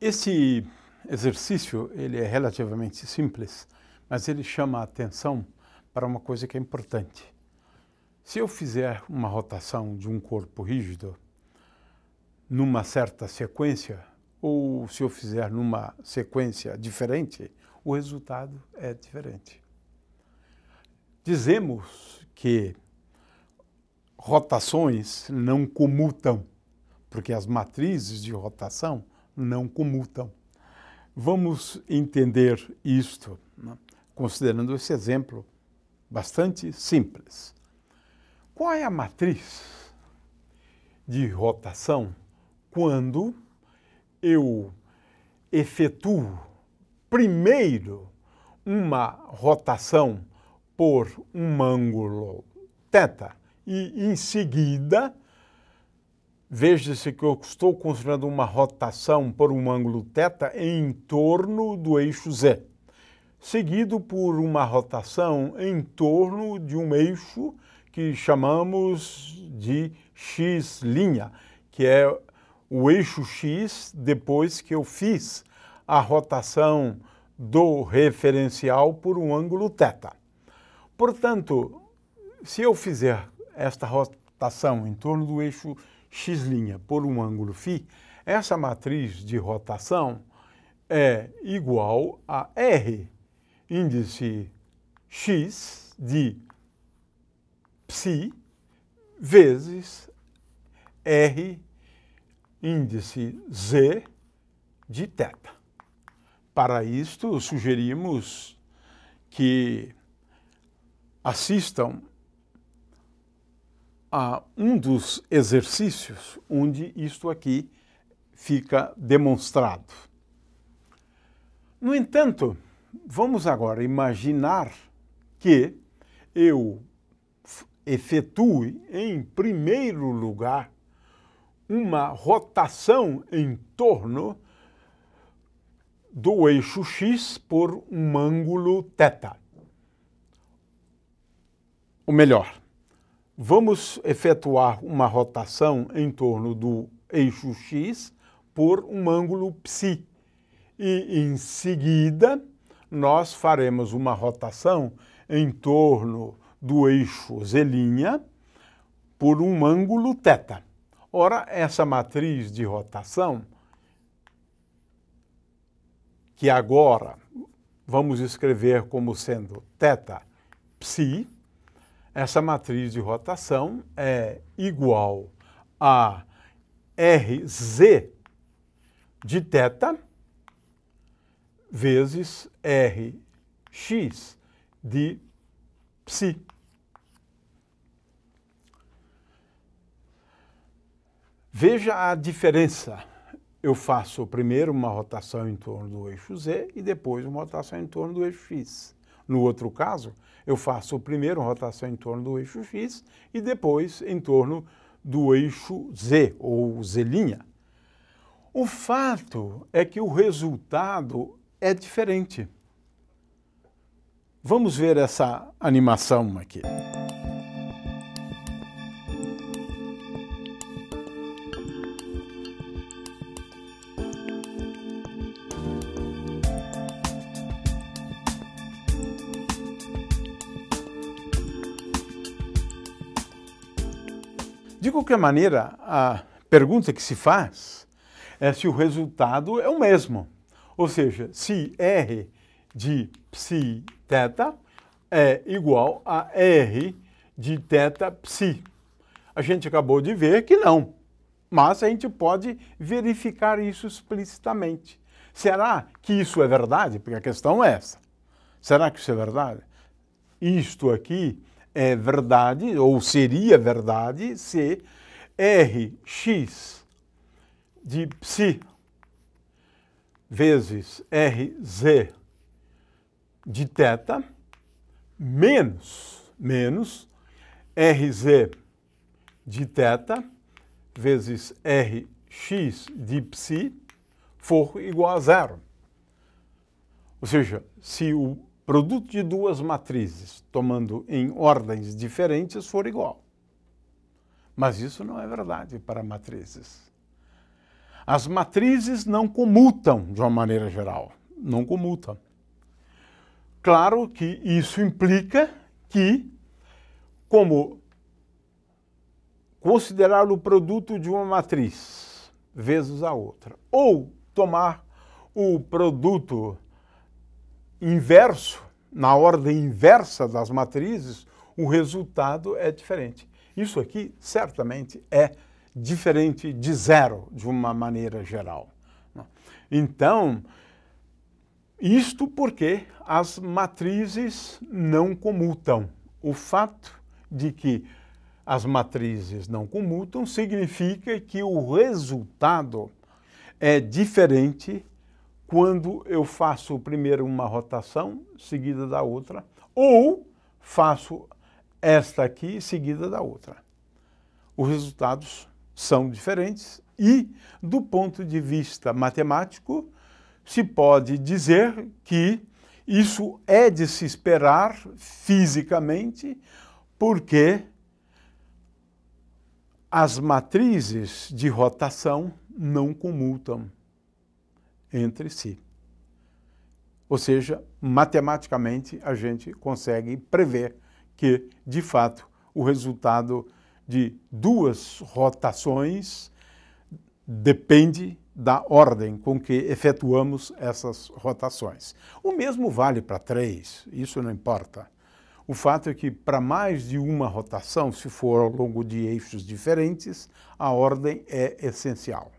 Esse exercício ele é relativamente simples, mas ele chama a atenção para uma coisa que é importante. Se eu fizer uma rotação de um corpo rígido numa certa sequência, ou se eu fizer numa sequência diferente, o resultado é diferente. Dizemos que rotações não comutam, porque as matrizes de rotação não comutam. Vamos entender isto né, considerando esse exemplo bastante simples. Qual é a matriz de rotação quando eu efetuo primeiro uma rotação por um ângulo θ e em seguida Veja-se que eu estou considerando uma rotação por um ângulo θ em torno do eixo Z, seguido por uma rotação em torno de um eixo que chamamos de X', que é o eixo X depois que eu fiz a rotação do referencial por um ângulo θ. Portanto, se eu fizer esta rotação em torno do eixo x' por um ângulo φ, essa matriz de rotação é igual a R, índice x de psi, vezes R, índice z de θ. Para isto, sugerimos que assistam um dos exercícios onde isto aqui fica demonstrado. No entanto, vamos agora imaginar que eu efetue em primeiro lugar uma rotação em torno do eixo x por um ângulo θ. Ou melhor, vamos efetuar uma rotação em torno do eixo X por um ângulo psi. E em seguida, nós faremos uma rotação em torno do eixo Z' por um ângulo θ. Ora, essa matriz de rotação, que agora vamos escrever como sendo θ psi, essa matriz de rotação é igual a RZ de θ vezes Rx de psi. Veja a diferença. Eu faço primeiro uma rotação em torno do eixo Z e depois uma rotação em torno do eixo X. No outro caso, eu faço primeiro rotação em torno do eixo X e depois em torno do eixo Z ou Z'. O fato é que o resultado é diferente. Vamos ver essa animação aqui. De qualquer maneira, a pergunta que se faz é se o resultado é o mesmo. Ou seja, se R de psi θ é igual a R de θ psi. A gente acabou de ver que não, mas a gente pode verificar isso explicitamente. Será que isso é verdade? Porque a questão é essa. Será que isso é verdade? Isto aqui é verdade, ou seria verdade, se Rx de psi vezes Rz de teta menos, menos Rz de teta vezes Rx de psi for igual a zero. Ou seja, se o produto de duas matrizes, tomando em ordens diferentes, for igual. Mas isso não é verdade para matrizes. As matrizes não comutam de uma maneira geral, não comutam. Claro que isso implica que, como considerar o produto de uma matriz vezes a outra, ou tomar o produto inverso, na ordem inversa das matrizes, o resultado é diferente. Isso aqui certamente é diferente de zero, de uma maneira geral. Né? Então, isto porque as matrizes não comutam. O fato de que as matrizes não comutam significa que o resultado é diferente quando eu faço primeiro uma rotação, seguida da outra, ou faço esta aqui, seguida da outra. Os resultados são diferentes e, do ponto de vista matemático, se pode dizer que isso é de se esperar fisicamente, porque as matrizes de rotação não comutam entre si. Ou seja, matematicamente a gente consegue prever que, de fato, o resultado de duas rotações depende da ordem com que efetuamos essas rotações. O mesmo vale para três, isso não importa. O fato é que, para mais de uma rotação, se for ao longo de eixos diferentes, a ordem é essencial.